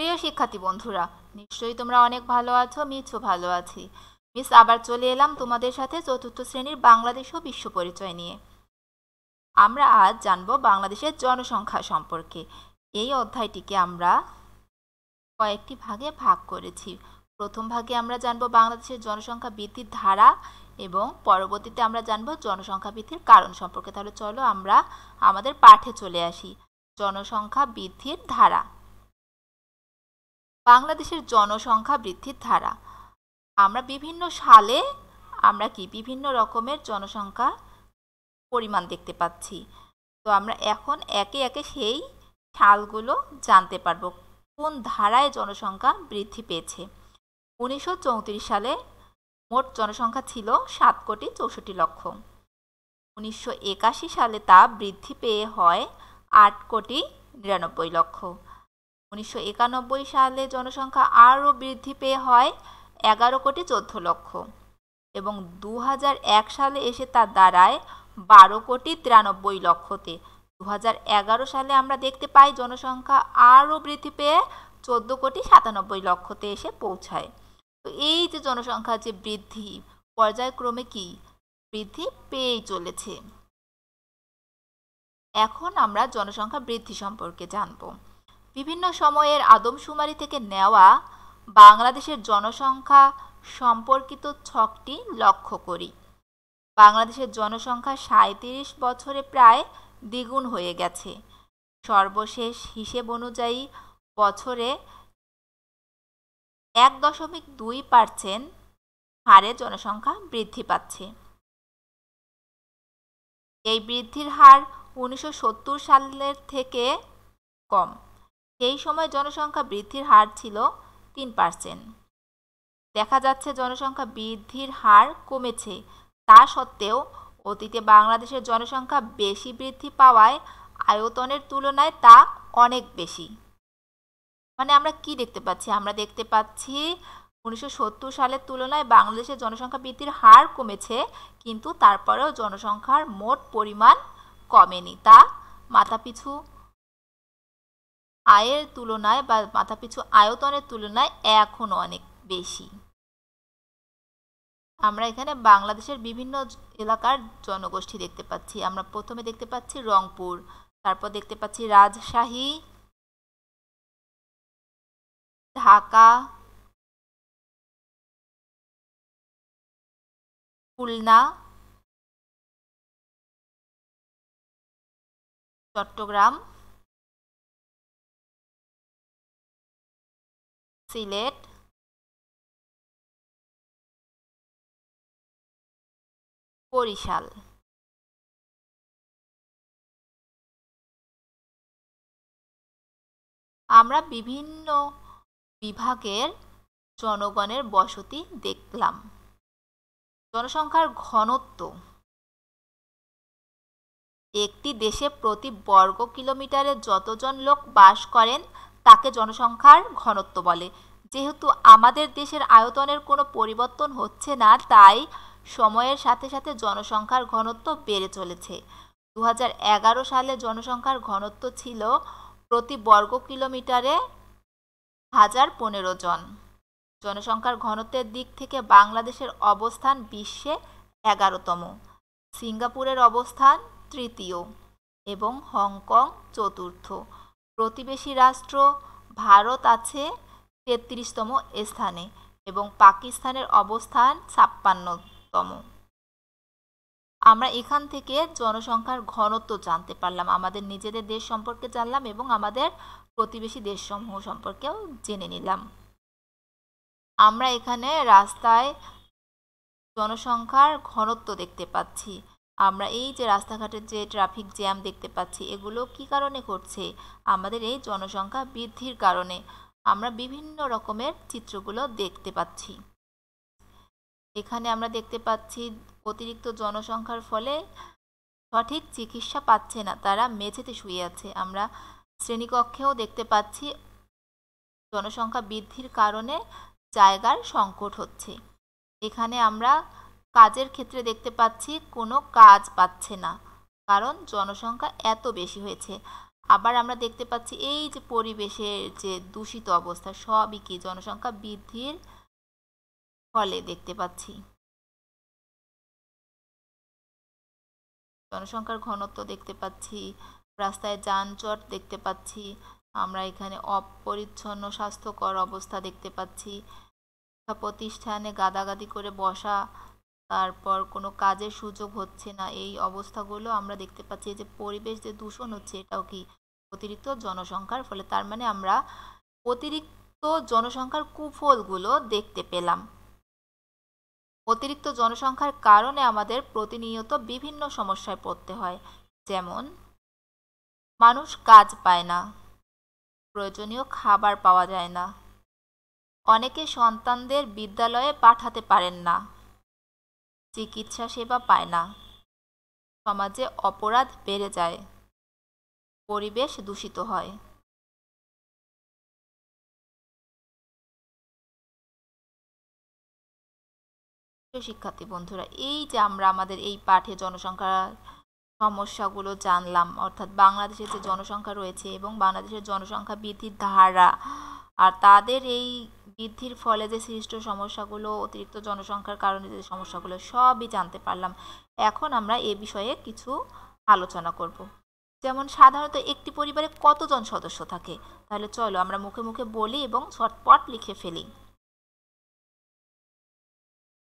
প্রিয় শিক্ষার্থী বন্ধুরা নিশ্চয়ই তোমরা অনেক ভালো আছো মিছও ভালো আছি মিস আবার চলে এলাম তোমাদের সাথে চতুর্থ শ্রেণীর বাংলাদেশ ও বিশ্ব পরিচয় নিয়ে আমরা আজ জানব বাংলাদেশের জনসংখ্যা সম্পর্কে এই অধ্যায়টিকে আমরা কয়েকটি ভাগে ভাগ করেছি প্রথম ভাগে আমরা জানব বাংলাদেশের জনসংখ্যা বৃদ্ধির ধারা এবং পরবর্তীতে আমরা জানব জনসংখ্যা বৃদ্ধির কারণ সম্পর্কে তাহলে চলো আমরা আমাদের পাঠে চলে আসি জনসংখ্যা বৃদ্ধির ধারা বাংলাদেশের জনসংখ্যা বৃদ্ধির ধারা আমরা বিভিন্ন সালে আমরা কি বিভিন্ন রকমের জনসংখ্যা পরিমাণ দেখতে পাচ্ছি তো আমরা এখন একে একে সেই সালগুলো জানতে পারবো কোন ধারায় জনসংখ্যা বৃদ্ধি পেয়েছে উনিশশো সালে মোট জনসংখ্যা ছিল সাত কোটি চৌষট্টি লক্ষ উনিশশো সালে তা বৃদ্ধি পেয়ে হয় আট কোটি নিরানব্বই লক্ষ উনিশশো সালে জনসংখ্যা আরও বৃদ্ধি পেয়ে হয় এগারো কোটি চোদ্দ লক্ষ এবং দু সালে এসে তা দাঁড়ায় বারো কোটি তিরানব্বই লক্ষতে দু সালে আমরা দেখতে পাই জনসংখ্যা আরও বৃদ্ধি পেয়ে চোদ্দো কোটি সাতানব্বই লক্ষতে এসে পৌঁছায় তো এই যে জনসংখ্যার যে বৃদ্ধি পর্যায়ক্রমে কি বৃদ্ধি পেয়েই চলেছে এখন আমরা জনসংখ্যা বৃদ্ধি সম্পর্কে জানবো বিভিন্ন সময়ের আদমশুমারি থেকে নেওয়া বাংলাদেশের জনসংখ্যা সম্পর্কিত ছকটি লক্ষ্য করি বাংলাদেশের জনসংখ্যা সাঁত্রিশ বছরে প্রায় দ্বিগুণ হয়ে গেছে সর্বশেষ হিসেব অনুযায়ী বছরে এক দশমিক দুই পার্সেন্ট হারে জনসংখ্যা বৃদ্ধি পাচ্ছে এই বৃদ্ধির হার উনিশশো সত্তর সালের থেকে কম সেই সময় জনসংখ্যা বৃদ্ধির হার ছিল তিন পার্সেন্ট দেখা যাচ্ছে জনসংখ্যা বৃদ্ধির হার কমেছে তা সত্ত্বেও অতীতে বাংলাদেশের জনসংখ্যা বেশি বৃদ্ধি পাওয়ায় আয়তনের তুলনায় তা অনেক বেশি মানে আমরা কি দেখতে পাচ্ছি আমরা দেখতে পাচ্ছি উনিশশো সালের তুলনায় বাংলাদেশের জনসংখ্যা বৃদ্ধির হার কমেছে কিন্তু তারপরেও জনসংখ্যার মোট পরিমাণ কমেনি তা মাথাপিছু আয়ের তুলনায় বা মাথাপিছু আয়তনের তুলনায় এখনও অনেক বেশি আমরা এখানে বাংলাদেশের বিভিন্ন এলাকার জনগোষ্ঠী দেখতে পাচ্ছি আমরা প্রথমে দেখতে পাচ্ছি রংপুর তারপর দেখতে পাচ্ছি রাজশাহী ঢাকা খুলনা চট্টগ্রাম সিলেট বরিশাল আমরা বিভিন্ন বিভাগের জনগণের বসতি দেখলাম জনসংখ্যার ঘনত্ব একটি দেশে প্রতি বর্গ কিলোমিটারে যতজন লোক বাস করেন তাকে জনসংখ্যার ঘনত্ব বলে যেহেতু আমাদের দেশের আয়তনের কোনো পরিবর্তন হচ্ছে না তাই সময়ের সাথে সাথে জনসংখ্যার ঘনত্ব বেড়ে চলেছে দু সালে জনসংখ্যার ঘনত্ব ছিল প্রতি বর্গ কিলোমিটারে হাজার পনেরো জন জনসংখ্যার ঘনত্বের দিক থেকে বাংলাদেশের অবস্থান বিশ্বে এগারোতম সিঙ্গাপুরের অবস্থান তৃতীয় এবং হংকং চতুর্থ প্রতিবেশী রাষ্ট্র ভারত আছে তেত্রিশতম স্থানে এবং পাকিস্তানের অবস্থান ছাপ্পান্নতম আমরা এখান থেকে জনসংখ্যার ঘনত্ব জানতে পারলাম আমাদের নিজেদের দেশ সম্পর্কে জানলাম এবং আমাদের প্রতিবেশী দেশসমূহ সম্পর্কেও জেনে নিলাম আমরা এখানে রাস্তায় জনসংখ্যার ঘনত্ব দেখতে পাচ্ছি আমরা এই যে রাস্তাঘাটের যে ট্রাফিক জ্যাম দেখতে পাচ্ছি এগুলো কি কারণে ঘটছে আমাদের এই জনসংখ্যা বৃদ্ধির কারণে আমরা বিভিন্ন রকমের চিত্রগুলো দেখতে পাচ্ছি এখানে আমরা দেখতে পাচ্ছি অতিরিক্ত জনসংখ্যার ফলে সঠিক চিকিৎসা পাচ্ছে না তারা মেঝেতে শুয়ে আছে আমরা শ্রেণীকক্ষেও দেখতে পাচ্ছি জনসংখ্যা বৃদ্ধির কারণে জায়গার সংকট হচ্ছে এখানে আমরা কাজের ক্ষেত্রে দেখতে পাচ্ছি কোনো কাজ পাচ্ছে না কারণ জনসংখ্যা এত বেশি হয়েছে আবার আমরা দেখতে পাচ্ছি এই যে পরিবেশের যে দূষিত অবস্থা সবই কি জনসংখ্যা বৃদ্ধির ফলে দেখতে পাচ্ছি জনসংখ্যার ঘনত্ব দেখতে পাচ্ছি রাস্তায় যানজট দেখতে পাচ্ছি আমরা এখানে অপরিচ্ছন্ন স্বাস্থ্যকর অবস্থা দেখতে পাচ্ছি প্রতিষ্ঠানে গাদাগাদি করে বসা তারপর কোনো কাজের সুযোগ হচ্ছে না এই অবস্থাগুলো আমরা দেখতে পাচ্ছি যে পরিবেশ যে দূষণ হচ্ছে এটাও কি অতিরিক্ত জনসংখ্যার ফলে তার মানে আমরা অতিরিক্ত জনসংখ্যার কুফলগুলো দেখতে পেলাম অতিরিক্ত জনসংখ্যার কারণে আমাদের প্রতিনিয়ত বিভিন্ন সমস্যায় পড়তে হয় যেমন মানুষ কাজ পায় না প্রয়োজনীয় খাবার পাওয়া যায় না অনেকে সন্তানদের বিদ্যালয়ে পাঠাতে পারেন না চিকিৎসা সেবা পায় না সমাজে অপরাধ বেড়ে যায় পরিবেশ দূষিত হয় শিক্ষার্থী বন্ধুরা এই যে আমরা আমাদের এই পাঠে জনসংখ্যার সমস্যাগুলো জানলাম অর্থাৎ বাংলাদেশের যে জনসংখ্যা রয়েছে এবং বাংলাদেশের জনসংখ্যা বৃদ্ধির ধারা আর তাদের এই বৃদ্ধির ফলে যে সৃষ্ট সমস্যাগুলো অতিরিক্ত জনসংখ্যার কারণে যে সমস্যাগুলো সবই জানতে পারলাম এখন আমরা এ বিষয়ে কিছু আলোচনা করব। যেমন সাধারণত একটি পরিবারে কতজন সদস্য থাকে তাহলে চলো আমরা মুখে মুখে বলি এবং ছটপট লিখে ফেলি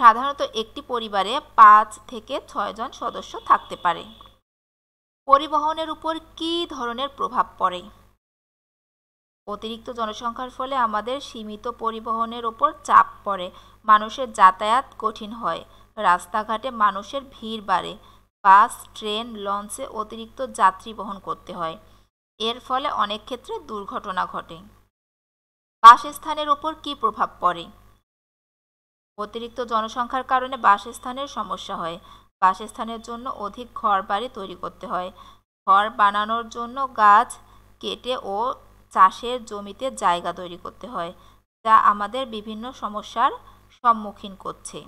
সাধারণত একটি পরিবারে পাঁচ থেকে ছয়জন সদস্য থাকতে পারে পরিবহনের উপর কী ধরনের প্রভাব পড়ে অতিরিক্ত জনসংখ্যার ফলে আমাদের সীমিত পরিবহনের ওপর চাপ পড়ে মানুষের যাতায়াত কঠিন হয় রাস্তাঘাটে মানুষের ভিড় বাড়ে বাস ট্রেন লঞ্চে অতিরিক্ত যাত্রী বহন করতে হয় এর ফলে অনেক ক্ষেত্রে দুর্ঘটনা ঘটে বাসস্থানের ওপর কি প্রভাব পড়ে অতিরিক্ত জনসংখ্যার কারণে বাসস্থানের সমস্যা হয় বাসস্থানের জন্য অধিক ঘর বাড়ি তৈরি করতে হয় ঘর বানানোর জন্য গাছ কেটে ও চাষের জমিতে জায়গা তৈরি করতে হয় যা আমাদের বিভিন্ন সমস্যার সম্মুখীন করছে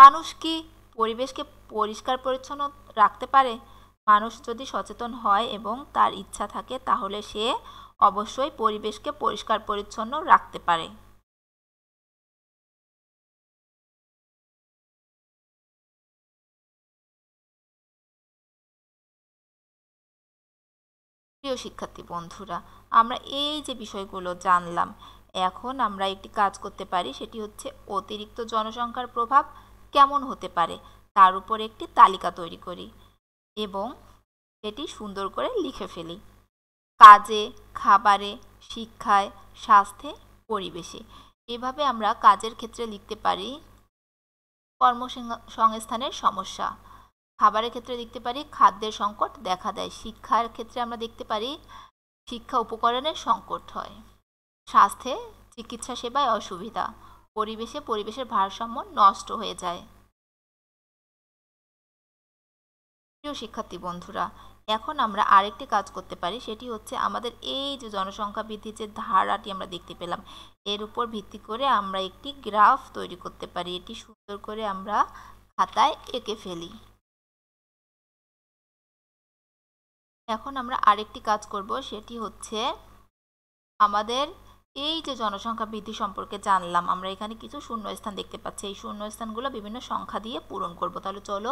মানুষ কি পরিবেশকে পরিষ্কার পরিচ্ছন্ন রাখতে পারে মানুষ যদি সচেতন হয় এবং তার ইচ্ছা থাকে তাহলে সে অবশ্যই পরিবেশকে পরিষ্কার পরিচ্ছন্ন রাখতে পারে প্রিয় শিক্ষার্থী বন্ধুরা আমরা এই যে বিষয়গুলো জানলাম এখন আমরা একটি কাজ করতে পারি সেটি হচ্ছে অতিরিক্ত জনসংখ্যার প্রভাব কেমন হতে পারে তার উপর একটি তালিকা তৈরি করি এবং এটি সুন্দর করে লিখে ফেলি কাজে খাবারে শিক্ষায় স্বাস্থ্যে পরিবেশে এভাবে আমরা কাজের ক্ষেত্রে লিখতে পারি কর্মসংস্থানের সমস্যা খাবারের ক্ষেত্রে দেখতে পারি খাদ্যের সংকট দেখা দেয় শিক্ষার ক্ষেত্রে আমরা দেখতে পারি শিক্ষা উপকরণের সংকট হয় স্বাস্থ্যে চিকিৎসা সেবায় অসুবিধা পরিবেশে পরিবেশের ভারসাম্য নষ্ট হয়ে যায় প্রিয় শিক্ষার্থী বন্ধুরা এখন আমরা আরেকটি কাজ করতে পারি সেটি হচ্ছে আমাদের এই যে জনসংখ্যা বৃদ্ধির যে ধারাটি আমরা দেখতে পেলাম এর উপর ভিত্তি করে আমরা একটি গ্রাফ তৈরি করতে পারি এটি সুন্দর করে আমরা খাতায় এঁকে ফেলি এখন আমরা আরেকটি কাজ করব সেটি হচ্ছে আমাদের এই যে জনসংখ্যা বৃদ্ধি সম্পর্কে জানলাম আমরা এখানে কিছু শূন্যস্থান দেখতে পাচ্ছি এই শূন্যস্থানগুলো বিভিন্ন সংখ্যা দিয়ে পূরণ করব তাহলে চলো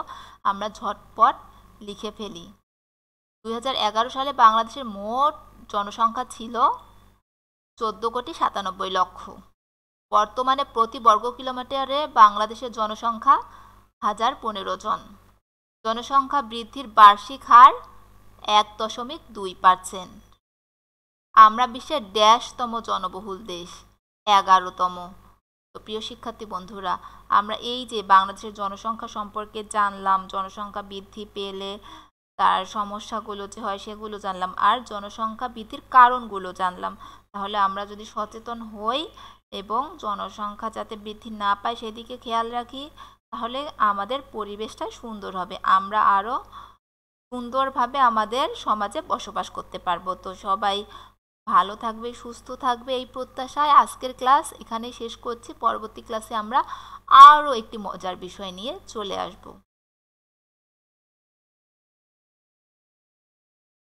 আমরা ঝটপট লিখে ফেলি দুই সালে বাংলাদেশের মোট জনসংখ্যা ছিল চোদ্দ কোটি সাতানব্বই লক্ষ বর্তমানে প্রতি বর্গ কিলোমিটারে বাংলাদেশের জনসংখ্যা হাজার পনেরো জন জনসংখ্যা বৃদ্ধির বার্ষিক হার এক দশমিক দুই পার্সেন্ট আমরা বিশ্বের ড্যাশতম জনবহুল দেশ এগারোতম তো প্রিয় শিক্ষার্থী বন্ধুরা আমরা এই যে বাংলাদেশের জনসংখ্যা সম্পর্কে জানলাম জনসংখ্যা বৃদ্ধি পেলে তার সমস্যাগুলো যে হয় সেগুলো জানলাম আর জনসংখ্যা বৃদ্ধির কারণগুলো জানলাম তাহলে আমরা যদি সচেতন হই এবং জনসংখ্যা যাতে বৃদ্ধি না পায় সেদিকে খেয়াল রাখি তাহলে আমাদের পরিবেশটা সুন্দর হবে আমরা আরও সুন্দরভাবে আমাদের সমাজে বসবাস করতে পারবো তো সবাই ভালো থাকবে সুস্থ থাকবে এই প্রত্যাশায় আজকের ক্লাস এখানে শেষ করছি পরবর্তী ক্লাসে আমরা আরও একটি মজার বিষয় নিয়ে চলে আসবো